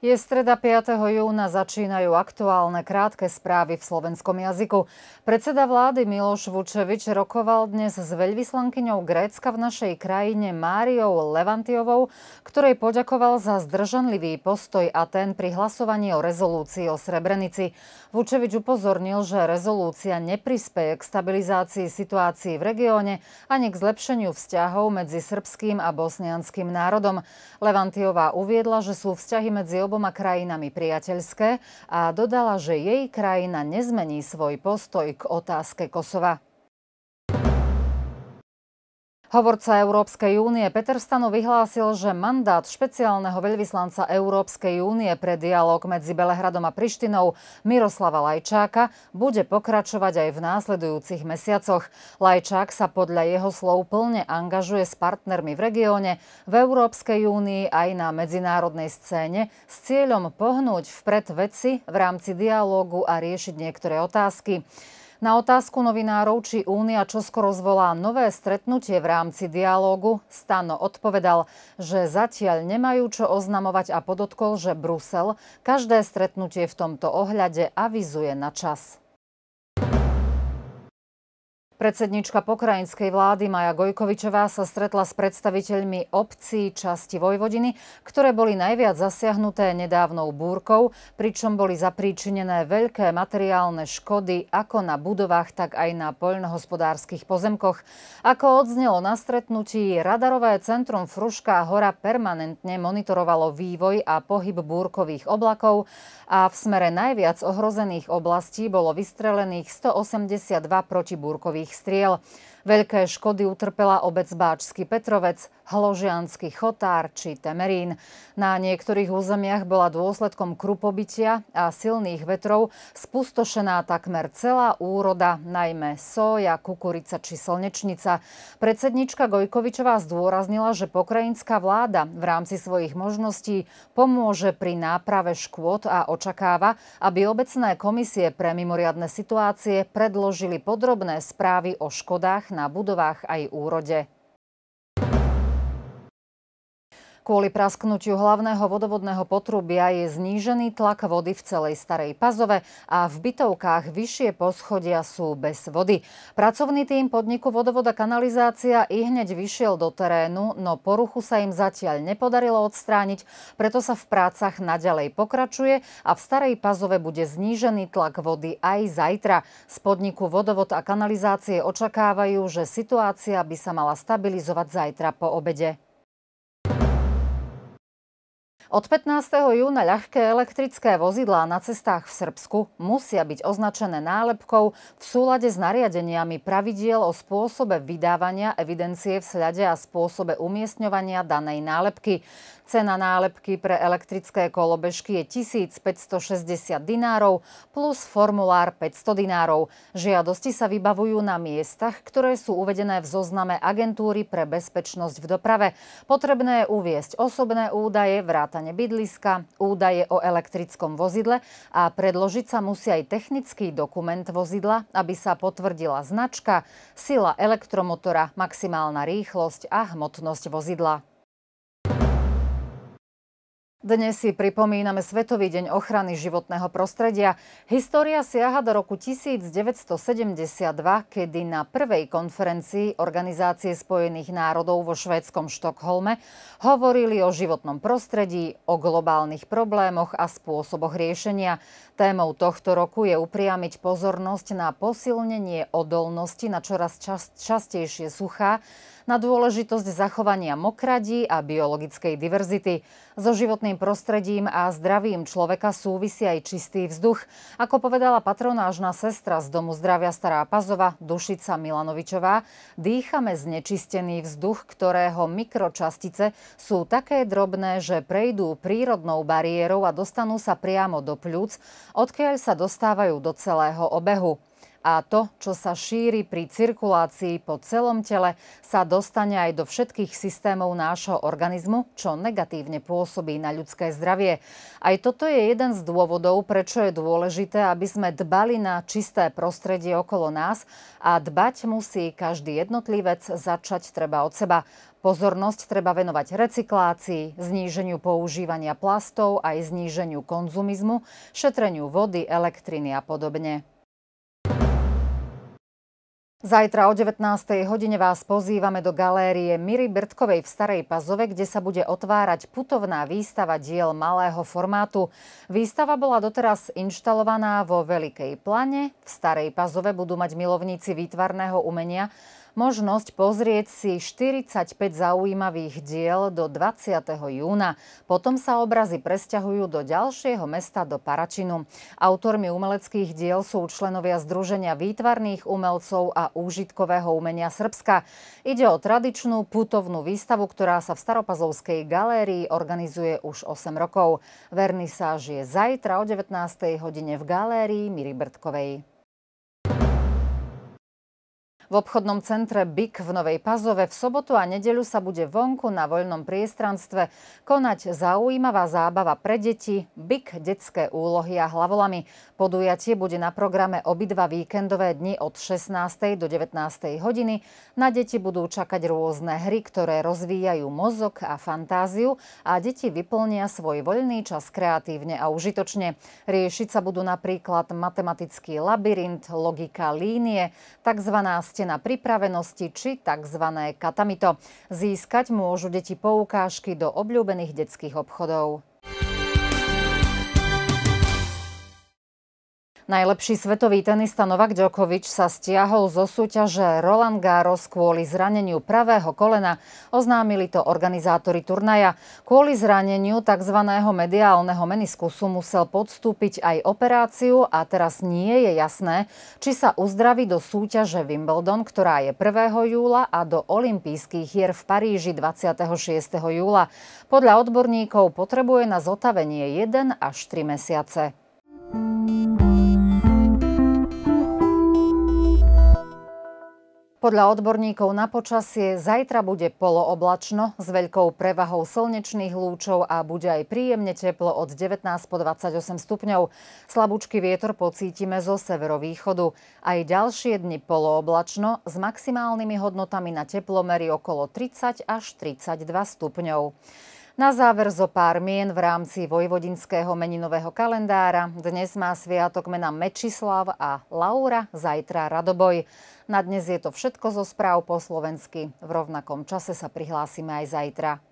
Je streda 5. júna, začínajú aktuálne krátke správy v slovenskom jazyku. Predseda vlády Miloš Vučevič rokoval dnes s veľvyslankyňou Grécka v našej krajine Máriou Levantiovou, ktorej poďakoval za zdržanlivý postoj Aten pri hlasovaní o rezolúcii o Srebrenici. Vučevič upozornil, že rezolúcia neprispeje k stabilizácii situácii v regióne ani k zlepšeniu vzťahov medzi srbským a bosnianským národom. Levantiová uviedla, že sú vzťahy medzi oboma krajinami priateľské a dodala, že jej krajina nezmení svoj postoj k otázke Kosova. Hovorca Európskej únie Peter Stano vyhlásil, že mandát špeciálneho veľvyslanca Európskej únie pre dialog medzi Belehradom a Prištinou Miroslava Lajčáka bude pokračovať aj v následujúcich mesiacoch. Lajčák sa podľa jeho slov plne angažuje s partnermi v regióne, v Európskej únii aj na medzinárodnej scéne s cieľom pohnúť vpred veci v rámci dialógu a riešiť niektoré otázky. Na otázku novinárov, či Únia čoskoro zvolá nové stretnutie v rámci dialógu, Stano odpovedal, že zatiaľ nemajú čo oznamovať a podotkol, že Brusel každé stretnutie v tomto ohľade avizuje na čas. Predsednička pokrajinskej vlády Maja Gojkovičová sa stretla s predstaviteľmi obcí časti Vojvodiny, ktoré boli najviac zasiahnuté nedávnou búrkou, pričom boli zapríčinené veľké materiálne škody ako na budovách, tak aj na poľnohospodárskych pozemkoch. Ako odznelo na stretnutí, radarové centrum Frušká hora permanentne monitorovalo vývoj a pohyb búrkových oblakov a v smere najviac ohrozených oblastí bolo vystrelených 182 protibúrkových стрел. Veľké škody utrpela obec Báčsky Petrovec, Hložiansky Chotár či Temerín. Na niektorých územiach bola dôsledkom krupobytia a silných vetrov spustošená takmer celá úroda, najmä soja, kukurica či slnečnica. Predsednička Gojkovičová zdôraznila, že pokrajinská vláda v rámci svojich možností pomôže pri náprave škôd a očakáva, aby obecné komisie pre mimoriadne situácie predložili podrobné správy o škodách na budovách aj úrode. Kvôli prasknutiu hlavného vodovodného potrubia je znížený tlak vody v celej Starej Pazove a v bytovkách vyššie poschodia sú bez vody. Pracovný tým podniku vodovoda kanalizácia i hneď vyšiel do terénu, no poruchu sa im zatiaľ nepodarilo odstrániť, preto sa v prácach naďalej pokračuje a v Starej Pazove bude znížený tlak vody aj zajtra. Z podniku vodovod a kanalizácie očakávajú, že situácia by sa mala stabilizovať zajtra po obede. Od 15. júna ľahké elektrické vozidlá na cestách v Srbsku musia byť označené nálepkou v súlade s nariadeniami pravidiel o spôsobe vydávania evidencie v slade a spôsobe umiestňovania danej nálepky. Cena nálepky pre elektrické kolobežky je 1560 dinárov plus formulár 500 dinárov. Žiadosti sa vybavujú na miestach, ktoré sú uvedené v zozname agentúry pre bezpečnosť v doprave. Potrebné je uviesť osobné údaje, vrátane bydliska, údaje o elektrickom vozidle a predložiť sa musí aj technický dokument vozidla, aby sa potvrdila značka, sila elektromotora, maximálna rýchlosť a hmotnosť vozidla. Dnes si pripomíname Svetový deň ochrany životného prostredia. História siaha do roku 1972, kedy na prvej konferencii Organizácie spojených národov vo švédskom Štokholme hovorili o životnom prostredí, o globálnych problémoch a spôsoboch riešenia. Témou tohto roku je upriamiť pozornosť na posilnenie odolnosti na čoraz čas, častejšie suchá, na dôležitosť zachovania mokradí a biologickej diverzity. So životným životným prostredím a zdravím človeka súvisí aj čistý vzduch. Ako povedala patronážna sestra z Domu zdravia Stará Pazova, Dušica Milanovičová, dýchame znečistený vzduch, ktorého mikročastice sú také drobné, že prejdú prírodnou bariérou a dostanú sa priamo do pľúc, odkiaľ sa dostávajú do celého obehu a to, čo sa šíri pri cirkulácii po celom tele, sa dostane aj do všetkých systémov nášho organizmu, čo negatívne pôsobí na ľudské zdravie. Aj toto je jeden z dôvodov, prečo je dôležité, aby sme dbali na čisté prostredie okolo nás a dbať musí každý jednotlivec, začať treba od seba. Pozornosť treba venovať recyklácii, zníženiu používania plastov aj zníženiu konzumizmu, šetreniu vody, elektriny a podobne. Zajtra o 19. hodine vás pozývame do galérie Miry Brtkovej v Starej Pazove, kde sa bude otvárať putovná výstava diel malého formátu. Výstava bola doteraz inštalovaná vo Veľkej plane. V Starej Pazove budú mať milovníci výtvarného umenia možnosť pozrieť si 45 zaujímavých diel do 20. júna. Potom sa obrazy presťahujú do ďalšieho mesta do Paračinu. Autormi umeleckých diel sú členovia Združenia výtvarných umelcov a úžitkového umenia Srbska. Ide o tradičnú putovnú výstavu, ktorá sa v Staropazovskej galérii organizuje už 8 rokov. Verný sa je zajtra o 19. hodine v galérii Miri Brtkovej. V obchodnom centre BIK v Novej Pazove v sobotu a nedelu sa bude vonku na voľnom priestranstve konať zaujímavá zábava pre deti, BIK, detské úlohy a hlavolami. Podujatie bude na programe obidva víkendové dni od 16. do 19. hodiny. Na deti budú čakať rôzne hry, ktoré rozvíjajú mozog a fantáziu a deti vyplnia svoj voľný čas kreatívne a užitočne. Riešiť sa budú napríklad matematický labyrint, logika línie, tzv na pripravenosti či tzv. katamito. Získať môžu deti poukážky do obľúbených detských obchodov. Najlepší svetový tenista Novak Djokovič sa stiahol zo súťaže Roland Garros kvôli zraneniu pravého kolena. Oznámili to organizátori turnaja. Kvôli zraneniu tzv. mediálneho meniskusu musel podstúpiť aj operáciu a teraz nie je jasné, či sa uzdraví do súťaže Wimbledon, ktorá je 1. júla a do olympijských hier v Paríži 26. júla. Podľa odborníkov potrebuje na zotavenie 1 až 3 mesiace. Podľa odborníkov na počasie zajtra bude polooblačno s veľkou prevahou slnečných lúčov a bude aj príjemne teplo od 19 po 28 stupňov. Slabúčky vietor pocítime zo severovýchodu. Aj ďalšie dni polooblačno s maximálnymi hodnotami na teplomery okolo 30 až 32 stupňov. Na záver zo pár mien v rámci vojvodinského meninového kalendára. Dnes má sviatok mena Mečislav a Laura, zajtra Radoboj. Na dnes je to všetko zo správ po slovensky. V rovnakom čase sa prihlásime aj zajtra.